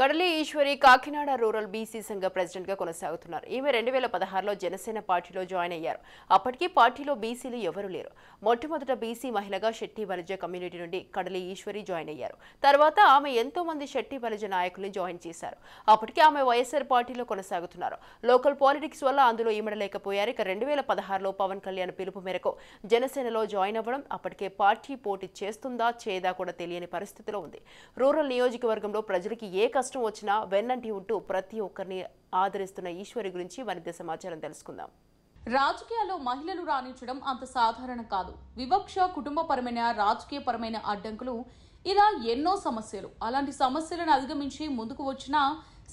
కడలి Eshwari Kakinada rural BC సంఘ గా కొనసాగుతున్నారు ఈమె రెండు వేల పదహారులో జనసేన పార్టీలో జాయిన్ అయ్యారు అప్పటికీ పార్టీలో బీసీలు ఎవరూ లేరు మొట్టమొదట బీసీ మహిళగా శెట్టి వరిజ కమ్యూనిటీ నుండి కడలి ఈశ్వరి జాయిన్ అయ్యారు తర్వాత ఆమె ఎంతో మంది శెట్టి వలజ నాయకుల్ని జాయిన్ చేశారు అప్పటికీ ఆమె వైఎస్ఆర్ పార్టీలో కొనసాగుతున్నారు లోకల్ పాలిటిక్స్ వల్ల అందులో ఈమడలేకపోయారు ఇక రెండు వేల పదహారులో పవన్ కళ్యాణ్ పిలుపు మేరకు జనసేనలో జాయిన్ అవ్వడం అప్పటికే పార్టీ పోటీ చేస్తుందా చేదా కూడా తెలియని పరిస్థితిలో ఉంది రూరల్ నియోజకవర్గంలో ప్రజలకి ఏక కష్టం వచ్చినా వెన్నంటి ఉంటూ ప్రతి ఒక్కరిని ఆదరిస్తున్న ఈశ్వరి గురించి మరింత సమాచారం తెలుసుకుందాం రాజకీయాల్లో మహిళలు రాణించడం అంత సాధారణం కాదు వివక్ష కుటుంబపరమైన రాజకీయపరమైన అడ్డంకులు ఇలా ఎన్నో సమస్యలు అలాంటి సమస్యలను అధిగమించి ముందుకు వచ్చినా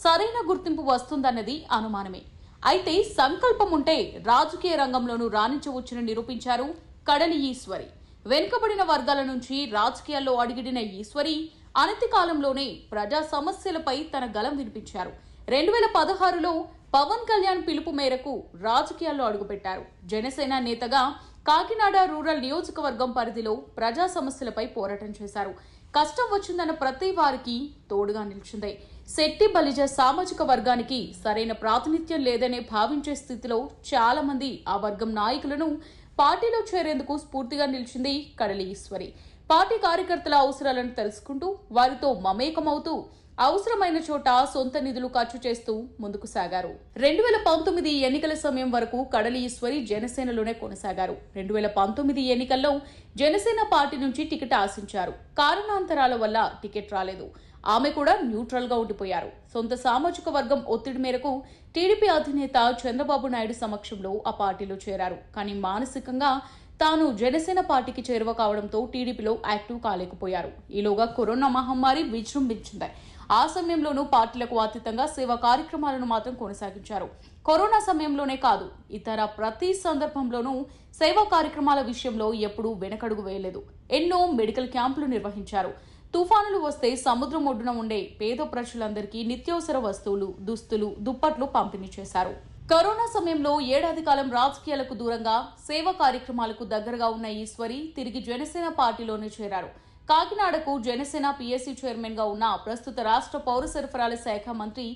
సరైన గుర్తింపు వస్తుందన్నది అనుమానమే అయితే సంకల్పం ఉంటే రాజకీయ రంగంలోనూ రాణించవచ్చును నిరూపించారు కడలి ఈశ్వరి వెనుకబడిన వర్గాల నుంచి రాజకీయాల్లో అడిగిడిన ఈశ్వరి అనతికాలంలోనే ప్రజా సమస్యలపై తన గలం వినిపించారు రెండు వేల పదహారులో పవన్ కళ్యాణ్ పిలుపు మేరకు రాజకీయాల్లో అడుగుపెట్టారు జనసేన నేతగా కాకినాడ రూరల్ నియోజకవర్గం పరిధిలో ప్రజా సమస్యలపై పోరాటం చేశారు కష్టం వచ్చిందన్న ప్రతి వారికి తోడుగా నిలిచింది శెట్టి బలిజ సామాజిక వర్గానికి సరైన ప్రాతినిధ్యం లేదనే భావించే స్థితిలో చాలా మంది ఆ వర్గం నాయకులను పార్టీలో చేరేందుకు స్ఫూర్తిగా నిలిచింది కడలి ఈశ్వరి పార్టీ కార్యకర్తల అవసరాలను తెలుసుకుంటూ వారితో మమేకమవుతూ అవసరమైన చోట సొంత నిధులు ఖర్చు చేస్తూ ముందుకు సాగారు రెండు వేల పంతొమ్మిది ఎన్నికల సమయం వరకు కడలి ఈశ్వరి జనసేనలోనే కొనసాగారు రెండు వేల పంతొమ్మిది ఎన్నికల్లో జనసేన పార్టీ నుంచి టికెట్ ఆశించారు కారణాంతరాల వల్ల టికెట్ రాలేదు ఆమె కూడా న్యూట్రల్ గా ఉండిపోయారు సొంత సామాజిక వర్గం ఒత్తిడి మేరకు టీడీపీ అధినేత చంద్రబాబు నాయుడు సమక్షంలో ఆ పార్టీలో చేరారు కానీ మానసికంగా తాను జనసేన పార్టీకి చేరువ కావడంతో టీడీపీలో యాక్టివ్ కాలేకపోయారు ఈలోగా కరోనా మహమ్మారి విజృంభించింది ఆ సమయంలోనూ పార్టీలకు అతీతంగా సేవా కార్యక్రమాలను మాత్రం కొనసాగించారు కరోనా సమయంలోనే కాదు ఇతర ప్రతి సందర్భంలోనూ సేవా కార్యక్రమాల విషయంలో ఎప్పుడూ వెనకడుగు వేయలేదు ఎన్నో మెడికల్ క్యాంపులు నిర్వహించారు తుఫానులు వస్తే సముద్రం ఒడ్డున ఉండే పేద ప్రజలందరికీ నిత్యావసర వస్తువులు దుస్తులు దుప్పట్లు పంపిణీ చేశారు కరోనా సమయంలో ఏడాది కాలం రాజకీయాలకు దూరంగా సేవా కార్యక్రమాలకు దగ్గరగా ఉన్న ఈశ్వరి తిరిగి జనసేన పార్టీలోనే చేరారు కాకినాడకు జనసేన పీఎస్సీ చైర్మన్ గా ఉన్న ప్రస్తుత రాష్ట్ర పౌర సరఫరాల శాఖ మంత్రి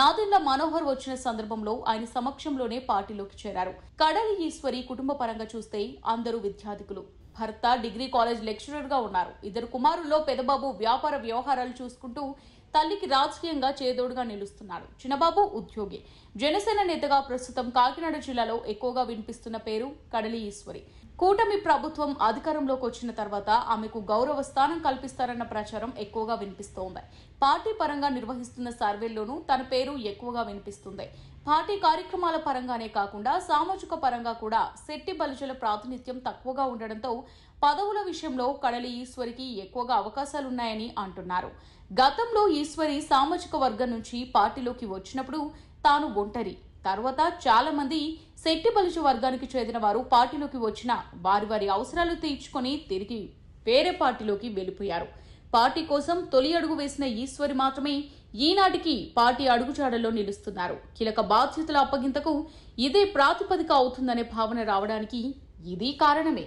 నాదెండ్ల మనోహర్ వచ్చిన సందర్భంలో ఆయన సమక్షంలోనే పార్టీలోకి చేరారు కడలి ఈశ్వరి కుటుంబ పరంగా చూస్తే అందరూ విద్యార్థికులు భర్త డిగ్రీ కాలేజ్ లెక్చరర్గా ఉన్నారు ఇద్దరు కుమారుల్లో పెదబాబు వ్యాపార వ్యవహారాలు చూసుకుంటూ తల్లికి రాజకీయంగా చేదోడుగా నిలుస్తున్నాడు చిన్నబాబు ఉద్యోగి జనసేన నేతగా ప్రస్తుతం కాకినాడ జిల్లాలో ఎక్కువగా వినిపిస్తున్న పేరు కడలి ఈశ్వరి కూటమి ప్రభుత్వం అధికారంలోకి వచ్చిన తర్వాత ఆమెకు గౌరవ స్థానం కల్పిస్తారన్న ప్రచారం ఎక్కువగా వినిపిస్తోంది పార్టీ పరంగా నిర్వహిస్తున్న సర్వేల్లోనూ తన పేరు ఎక్కువగా వినిపిస్తుంది పార్టీ కార్యక్రమాల పరంగానే కాకుండా సామాజిక పరంగా కూడా శెట్టి బలిజల ప్రాతినిధ్యం తక్కువగా ఉండడంతో పదవుల విషయంలో కడలి ఈశ్వరికి ఎక్కువగా అవకాశాలున్నాయని అంటున్నారు గతంలో ఈశ్వరి సామాజిక వర్గం నుంచి పార్టీలోకి వచ్చినప్పుడు తాను ఒంటరి తర్వాత చాలా మంది శెట్టి బలిజ వర్గానికి చెందిన వారు పార్టీలోకి వచ్చిన వారి వారి అవసరాలు తీర్చుకొని తిరిగి వేరే పార్టీలోకి వెళ్ళిపోయారు పార్టీ కోసం తొలి అడుగు వేసిన ఈశ్వరి మాత్రమే ఈనాటికి పార్టీ అడుగుజాడల్లో నిలుస్తున్నారు కీలక బాధ్యతల అప్పగింతకు ఇదే ప్రాతిపదిక అవుతుందనే భావన రావడానికి ఇది కారణమే